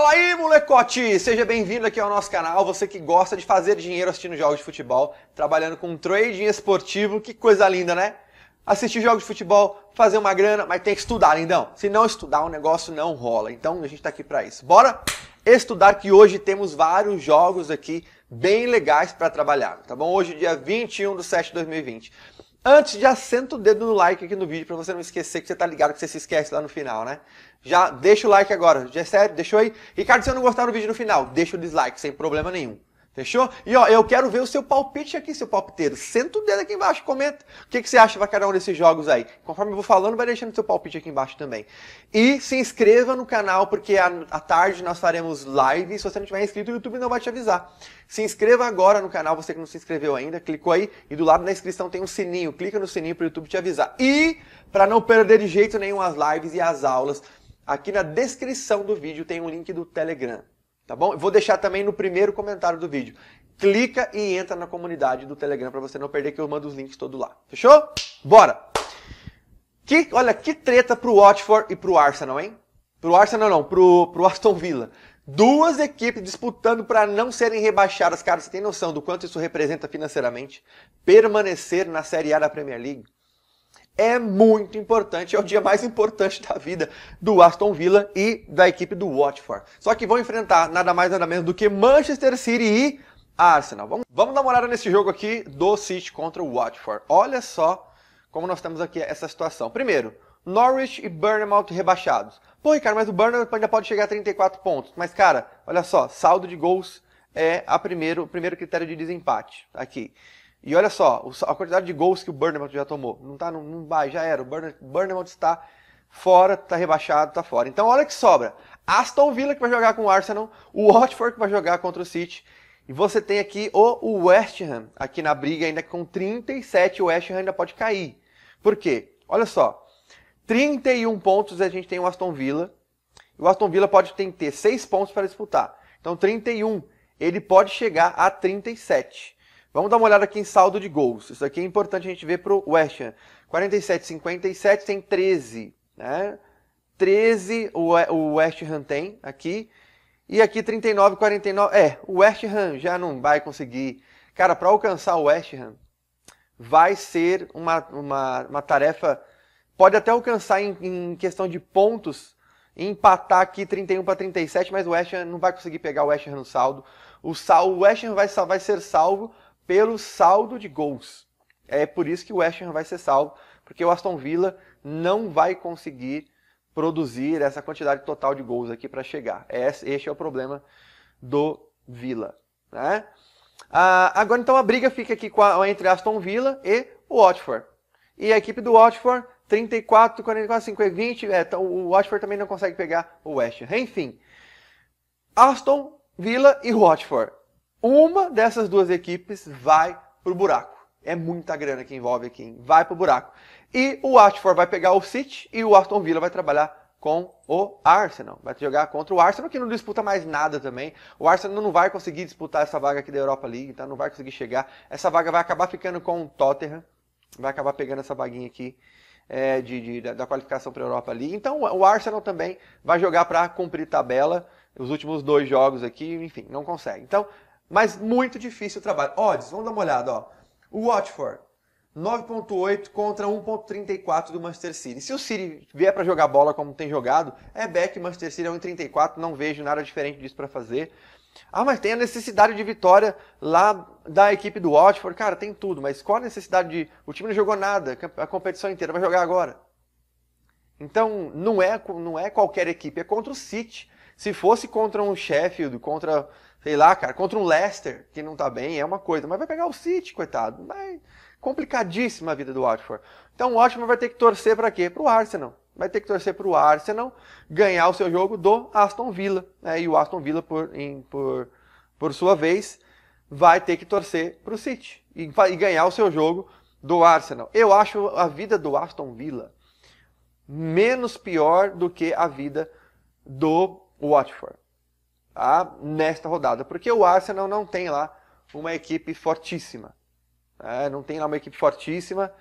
Fala aí, molecote! Seja bem-vindo aqui ao nosso canal. Você que gosta de fazer dinheiro assistindo jogos de futebol, trabalhando com trading esportivo, que coisa linda, né? Assistir jogos de futebol, fazer uma grana, mas tem que estudar, lindão. Se não estudar, o negócio não rola. Então a gente tá aqui para isso. Bora estudar que hoje temos vários jogos aqui bem legais para trabalhar, tá bom? Hoje, dia 21 de 7 de 2020. Antes, já senta o dedo no like aqui no vídeo para você não esquecer que você tá ligado que você se esquece lá no final, né? Já deixa o like agora. Já é sério? Deixou aí? Ricardo, se eu não gostar do vídeo no final, deixa o dislike sem problema nenhum. Fechou? E ó, eu quero ver o seu palpite aqui, seu palpiteiro. Senta o dedo aqui embaixo, comenta. O que, que você acha para cada um desses jogos aí? Conforme eu vou falando, vai deixando seu palpite aqui embaixo também. E se inscreva no canal, porque à tarde nós faremos live. Se você não tiver inscrito, o YouTube não vai te avisar. Se inscreva agora no canal, você que não se inscreveu ainda, clicou aí. E do lado da inscrição tem um sininho. Clica no sininho para o YouTube te avisar. E, para não perder de jeito nenhum as lives e as aulas, aqui na descrição do vídeo tem um link do Telegram. Tá bom? vou deixar também no primeiro comentário do vídeo. Clica e entra na comunidade do Telegram para você não perder que eu mando os links todo lá. Fechou? Bora! Que, olha que treta pro Watford e pro Arsenal, hein? Pro Arsenal não, pro, pro Aston Villa. Duas equipes disputando para não serem rebaixadas. Cara, você tem noção do quanto isso representa financeiramente? Permanecer na Série A da Premier League? é muito importante, é o dia mais importante da vida do Aston Villa e da equipe do Watford. Só que vão enfrentar nada mais nada menos do que Manchester City e Arsenal. Vamos, vamos dar uma olhada nesse jogo aqui do City contra o Watford. Olha só como nós temos aqui essa situação. Primeiro, Norwich e Burnemouth rebaixados. Pô, Ricardo, mas o Burnham ainda pode chegar a 34 pontos. Mas, cara, olha só, saldo de gols é a primeiro, o primeiro critério de desempate aqui. E olha só, a quantidade de gols que o Burnham já tomou. Não tá, não, não vai, já era. O Burnham está fora, está rebaixado, está fora. Então olha que sobra. Aston Villa que vai jogar com o Arsenal, o Watford que vai jogar contra o City. E você tem aqui o West Ham aqui na briga ainda com 37, o West Ham ainda pode cair. Por quê? Olha só. 31 pontos a gente tem o Aston Villa. O Aston Villa pode ter 6 pontos para disputar. Então 31, ele pode chegar a 37. Vamos dar uma olhada aqui em saldo de gols. Isso aqui é importante a gente ver para o West Ham. 47, 57 tem 13. Né? 13 o West Ham tem aqui. E aqui 39, 49. É, o West Ham já não vai conseguir. Cara, para alcançar o West Ham, vai ser uma, uma, uma tarefa. Pode até alcançar em, em questão de pontos, empatar aqui 31 para 37, mas o West Ham não vai conseguir pegar o West Ham no saldo. O, sal, o West Ham vai, vai ser salvo pelo saldo de gols. É por isso que o West Ham vai ser salvo, porque o Aston Villa não vai conseguir produzir essa quantidade total de gols aqui para chegar. É este é o problema do Villa. Né? Ah, agora então a briga fica aqui a, entre Aston Villa e o Watford. E a equipe do Watford, 34, 44, 50, 20. É, então, o Watford também não consegue pegar o West. Ham. Enfim, Aston Villa e Watford uma dessas duas equipes vai pro buraco. É muita grana que envolve aqui, vai pro buraco. E o Watford vai pegar o City e o Aston Villa vai trabalhar com o Arsenal. Vai jogar contra o Arsenal, que não disputa mais nada também. O Arsenal não vai conseguir disputar essa vaga aqui da Europa League, então não vai conseguir chegar. Essa vaga vai acabar ficando com o Tottenham, vai acabar pegando essa vaguinha aqui. É, de, de, da, da qualificação para a Europa League. Então o Arsenal também vai jogar para cumprir tabela. Os últimos dois jogos aqui, enfim, não consegue. Então mas muito difícil o trabalho. Odds, vamos dar uma olhada. Ó. O Watford, 9.8 contra 1.34 do Manchester City. Se o City vier para jogar bola como tem jogado, é back Manchester City é 1.34, não vejo nada diferente disso para fazer. Ah, mas tem a necessidade de vitória lá da equipe do Watford. Cara, tem tudo, mas qual a necessidade de... O time não jogou nada, a competição inteira vai jogar agora. Então, não é, não é qualquer equipe, é contra o City. Se fosse contra um Sheffield, contra sei lá, cara, contra um Leicester, que não tá bem, é uma coisa, mas vai pegar o City, coitado. Mas Complicadíssima a vida do Watford. Então o Watford vai ter que torcer para quê? Para o Arsenal. Vai ter que torcer para o Arsenal ganhar o seu jogo do Aston Villa. Né? E o Aston Villa, por, em, por, por sua vez, vai ter que torcer para o City e, e ganhar o seu jogo do Arsenal. Eu acho a vida do Aston Villa menos pior do que a vida do Watford nesta rodada, porque o Arsenal não tem lá uma equipe fortíssima. Né? Não tem lá uma equipe fortíssima.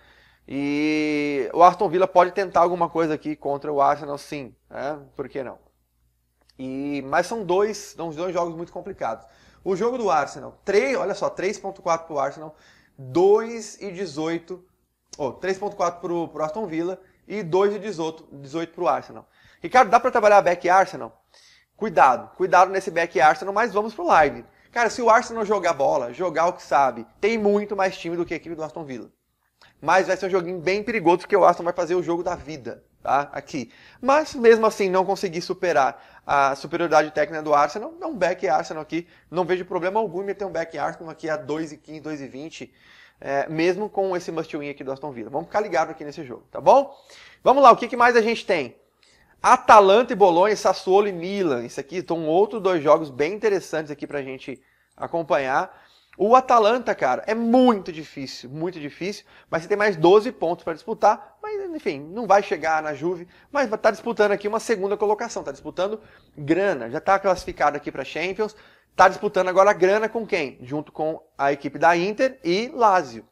E o Aston Villa pode tentar alguma coisa aqui contra o Arsenal, sim. Né? Por que não? E, mas são dois, são dois jogos muito complicados. O jogo do Arsenal, 3, olha só, 3.4 para o Arsenal, 2,18, ou oh, 3.4 para o Aston Villa e 2,18 para o Arsenal. Ricardo, dá para trabalhar back Arsenal? Cuidado, cuidado nesse back Arsenal, mas vamos pro live. Cara, se o Arsenal jogar bola, jogar o que sabe, tem muito mais time do que a equipe do Aston Villa. Mas vai ser um joguinho bem perigoso, porque o Aston vai fazer o jogo da vida, tá? Aqui. Mas mesmo assim, não conseguir superar a superioridade técnica do Arsenal, dá um back Arsenal aqui. Não vejo problema algum em meter um back Arsenal aqui a 2,15, 2,20. É, mesmo com esse must win aqui do Aston Villa. Vamos ficar ligado aqui nesse jogo, tá bom? Vamos lá, o que mais a gente tem? Atalanta e Bolonha, Sassuolo e Milan. Isso aqui estão outros dois jogos bem interessantes aqui para a gente acompanhar. O Atalanta, cara, é muito difícil, muito difícil, mas você tem mais 12 pontos para disputar, mas enfim, não vai chegar na Juve, mas tá disputando aqui uma segunda colocação, está disputando grana, já está classificado aqui para Champions, está disputando agora grana com quem? Junto com a equipe da Inter e Lazio.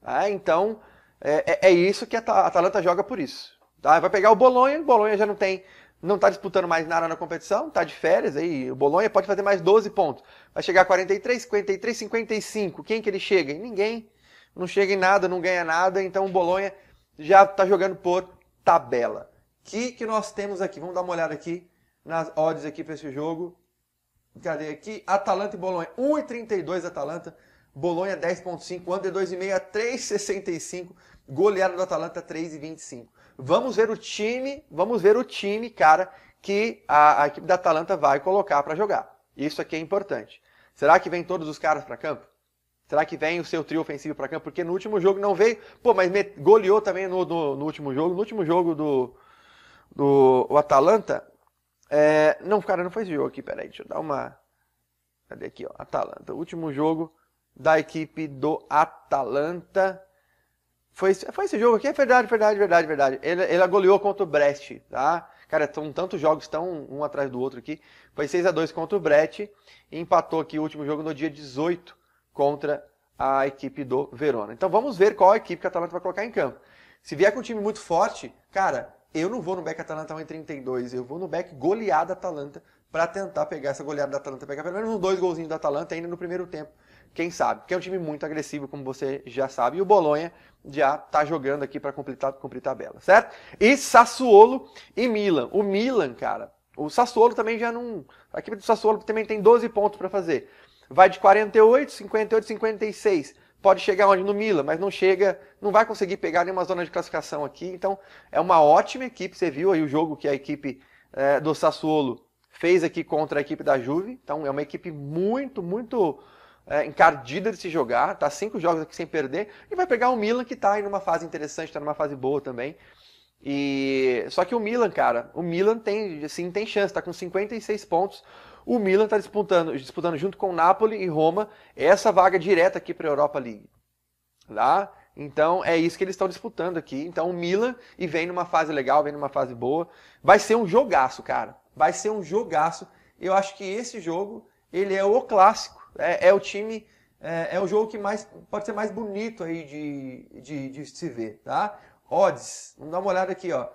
Ah, então, é, então, é, é isso que a Atalanta joga por isso. Ah, vai pegar o Bolonha, o Bolonha já não tem, não está disputando mais nada na competição, está de férias aí. O Bolonha pode fazer mais 12 pontos. Vai chegar a 43, 53, 55. Quem que ele chega? Ninguém. Não chega em nada, não ganha nada. Então o Bolonha já está jogando por tabela. O que, que nós temos aqui? Vamos dar uma olhada aqui nas odds aqui para esse jogo. Cadê aqui? Atalanta e Bolonha. 1,32 Atalanta. Bolonha 10,5. Under 2,5 a 3,65. Goleada do Atalanta 3,25. Vamos ver o time, vamos ver o time, cara, que a, a equipe da Atalanta vai colocar para jogar. Isso aqui é importante. Será que vem todos os caras para campo? Será que vem o seu trio ofensivo para campo? Porque no último jogo não veio. Pô, mas goleou também no, no, no último jogo. No último jogo do, do Atalanta. É, não, cara, não foi esse jogo aqui. Peraí, deixa eu dar uma. Cadê aqui, ó? Atalanta. Último jogo da equipe do Atalanta. Foi, foi esse jogo aqui, é verdade, verdade, verdade, verdade. Ele, ele goleou contra o Brest, tá? Cara, são tantos jogos, estão um atrás do outro aqui. Foi 6 a 2 contra o Brest e empatou aqui o último jogo no dia 18 contra a equipe do Verona. Então vamos ver qual a equipe que a Atalanta vai colocar em campo. Se vier com um time muito forte, cara, eu não vou no back Atalanta 1 em 32, eu vou no back goleada Atalanta para tentar pegar essa goleada da Atalanta, pegar pelo menos uns dois golzinhos da Atalanta ainda no primeiro tempo quem sabe? Porque é um time muito agressivo, como você já sabe, e o Bolonha já está jogando aqui para completar cumprir tabela, certo? E Sassuolo e Milan. O Milan, cara, o Sassuolo também já não. A equipe do Sassuolo também tem 12 pontos para fazer. Vai de 48, 58, 56. Pode chegar onde? No Milan, mas não chega, não vai conseguir pegar nenhuma zona de classificação aqui. Então, é uma ótima equipe. Você viu aí o jogo que a equipe é, do Sassuolo fez aqui contra a equipe da Juve. Então, é uma equipe muito, muito é, encardida de se jogar, tá cinco jogos aqui sem perder, e vai pegar o Milan que tá aí numa fase interessante, tá numa fase boa também. E só que o Milan, cara, o Milan tem, assim, tem chance, tá com 56 pontos. O Milan tá disputando, disputando junto com Napoli e Roma essa vaga direta aqui para a Europa League. Tá? Então é isso que eles estão disputando aqui. Então o Milan e vem numa fase legal, vem numa fase boa. Vai ser um jogaço, cara. Vai ser um jogaço. Eu acho que esse jogo ele é o clássico é, é o time é, é, o jogo que mais pode ser mais bonito aí de, de, de, se ver, tá? Odds, vamos dar uma olhada aqui, ó.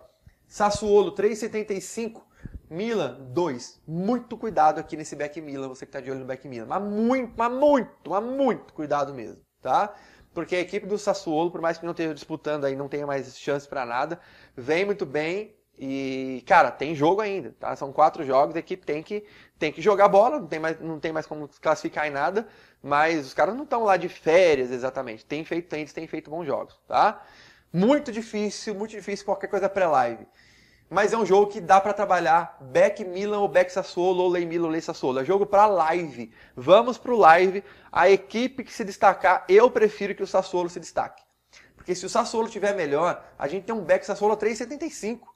Sassuolo 3,75, Milan 2. Muito cuidado aqui nesse back Milan, você que tá de olho no back Milan. Mas muito, mas muito, mas muito cuidado mesmo, tá? Porque a equipe do Sassuolo, por mais que não esteja disputando aí, não tenha mais chance para nada, vem muito bem e, cara, tem jogo ainda, tá? São quatro jogos, a equipe tem que tem que jogar bola, não tem mais, não tem mais como classificar em nada, mas os caras não estão lá de férias exatamente. Tem feito, eles têm feito bons jogos, tá? Muito difícil, muito difícil qualquer coisa pré-live. Mas é um jogo que dá para trabalhar back Milan ou back Sassuolo ou Lei Milan ou Lei Sassuolo. É jogo para live. Vamos pro live. A equipe que se destacar, eu prefiro que o Sassuolo se destaque. Porque se o Sassuolo tiver melhor, a gente tem um back Sassuolo a 375.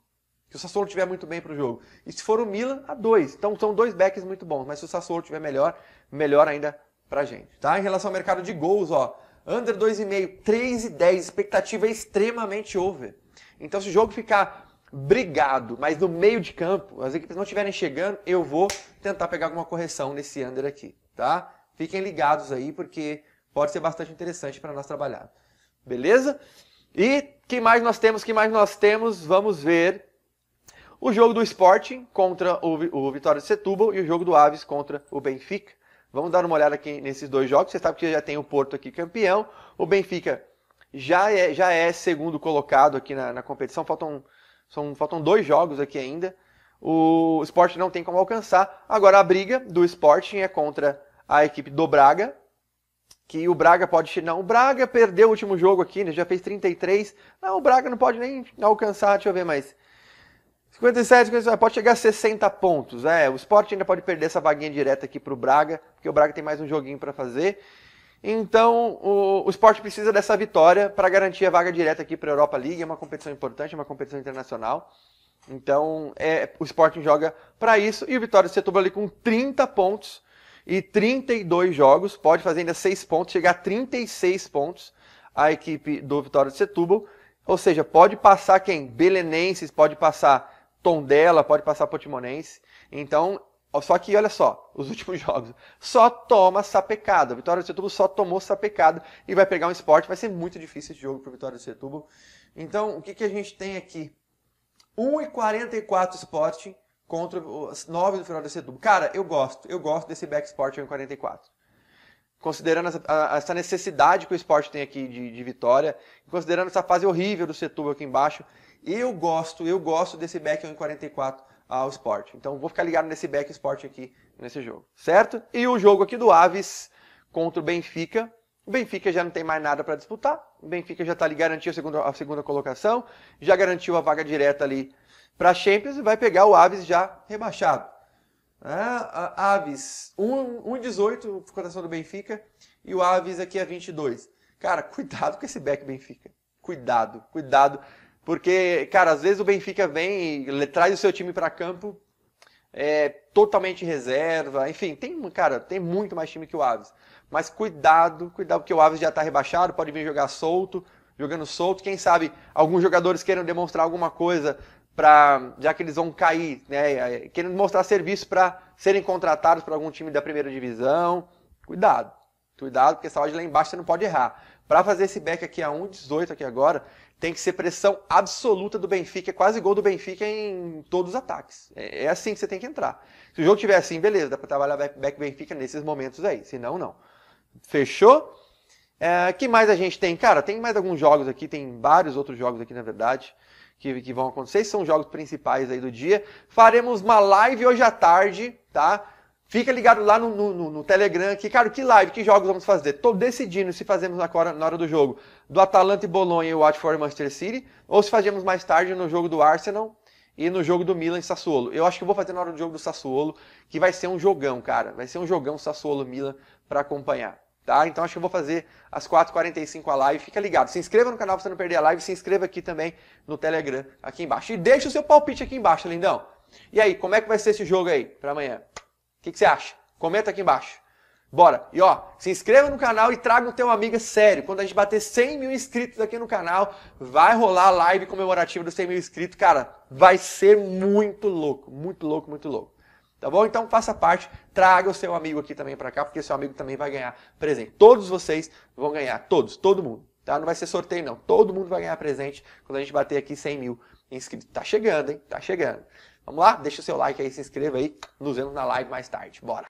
Se o Sassuolo tiver muito bem para o jogo. E se for o Milan, a dois. Então são dois backs muito bons. Mas se o Sassuolo tiver melhor, melhor ainda para a gente. Tá? Em relação ao mercado de gols, ó, under 2,5, 3 e 10. Expectativa é extremamente over. Então se o jogo ficar brigado, mas no meio de campo, as equipes não estiverem chegando, eu vou tentar pegar alguma correção nesse under aqui. Tá? Fiquem ligados aí, porque pode ser bastante interessante para nós trabalhar. Beleza? E que mais nós temos? Que mais nós temos? Vamos ver o jogo do Sporting contra o, Vitória de Setúbal e o jogo do Aves contra o Benfica. Vamos dar uma olhada aqui nesses dois jogos. Você sabe que já tem o Porto aqui campeão. O Benfica já é, já é segundo colocado aqui na, na competição. Faltam, são, faltam dois jogos aqui ainda. O Sporting não tem como alcançar. Agora a briga do Sporting é contra a equipe do Braga. Que o Braga pode. Não, o Braga perdeu o último jogo aqui, né? Já fez 33. Não, o Braga não pode nem alcançar. Deixa eu ver mais. 57, 57, pode chegar a 60 pontos. É, o Sport ainda pode perder essa vaguinha direta aqui para o Braga, porque o Braga tem mais um joguinho para fazer. Então, o, o Sport precisa dessa vitória para garantir a vaga direta aqui para a Europa League. É uma competição importante, é uma competição internacional. Então, é, o Sporting joga para isso. E o Vitória de Setúbal ali com 30 pontos e 32 jogos. Pode fazer ainda 6 pontos, chegar a 36 pontos a equipe do Vitória de Setúbal. Ou seja, pode passar quem? Belenenses, pode passar Tondela, pode passar Portimonense. Então, só que olha só, os últimos jogos. Só toma sapecada. Vitória do Setúbal só tomou sapecada e vai pegar um esporte. Vai ser muito difícil esse jogo para Vitória do Setúbal. Então, o que, que a gente tem aqui? 1,44 Sporting contra os 9 do final do Setúbal. Cara, eu gosto. Eu gosto desse back Sporting 1,44 considerando essa, essa, necessidade que o esporte tem aqui de, de, vitória, considerando essa fase horrível do Setúbal aqui embaixo, eu gosto, eu gosto desse back 1,44 ao Sport. Então vou ficar ligado nesse back Sport aqui nesse jogo, certo? E o jogo aqui do Aves contra o Benfica. O Benfica já não tem mais nada para disputar. O Benfica já está ali garantiu a segunda, a segunda colocação, já garantiu a vaga direta ali para a Champions e vai pegar o Aves já rebaixado. Ah, a Aves 1,18 cotação do Benfica e o Aves aqui é 22. Cara, cuidado com esse back Benfica. Cuidado, cuidado. Porque, cara, às vezes o Benfica vem, traz o seu time para campo é, totalmente reserva, enfim, tem, cara, tem muito mais time que o Aves. Mas cuidado, cuidado, porque o Aves já está rebaixado, pode vir jogar solto, jogando solto. Quem sabe alguns jogadores queiram demonstrar alguma coisa para já que eles vão cair, né, é, querendo mostrar serviço para serem contratados para algum time da primeira divisão. Cuidado. Cuidado, porque essa de lá embaixo você não pode errar. Para fazer esse back aqui a 1,18 aqui agora, tem que ser pressão absoluta do Benfica, é quase gol do Benfica em todos os ataques. É, é assim que você tem que entrar. Se o jogo tiver assim, beleza, dá para trabalhar back Benfica nesses momentos aí. Se não, não. Fechou? É, que mais a gente tem? Cara, tem mais alguns jogos aqui, tem vários outros jogos aqui, na verdade, que, que vão acontecer. Esses são os jogos principais aí do dia. Faremos uma live hoje à tarde, tá? Fica ligado lá no, no, no, Telegram, que, cara, que live, que jogos vamos fazer? Tô decidindo se fazemos na hora, na hora do jogo do Atalanta e Bolonha e o Watford Manchester City, ou se fazemos mais tarde no jogo do Arsenal e no jogo do Milan e Sassuolo. Eu acho que vou fazer na hora do jogo do Sassuolo, que vai ser um jogão, cara. Vai ser um jogão Sassuolo-Milan para acompanhar. Tá? Então acho que eu vou fazer às 4h45 a live. Fica ligado. Se inscreva no canal para você não perder a live. Se inscreva aqui também no Telegram, aqui embaixo. E deixa o seu palpite aqui embaixo, lindão. E aí, como é que vai ser esse jogo aí para amanhã? O que, que, você acha? Comenta aqui embaixo. Bora! E ó, se inscreva no canal e traga o teu amigo sério. Quando a gente bater 100 mil inscritos aqui no canal, vai rolar a live comemorativa dos 100 mil inscritos. Cara, vai ser muito louco, muito louco, muito louco. Tá bom? Então faça parte, traga o seu amigo aqui também para cá, porque seu amigo também vai ganhar presente. Todos vocês vão ganhar, todos, todo mundo. Tá? Não vai ser sorteio não, todo mundo vai ganhar presente quando a gente bater aqui 100 mil inscritos. Tá chegando, hein? Tá chegando. Vamos lá? Deixa o seu like aí, se inscreva aí. Nos vemos na live mais tarde. Bora!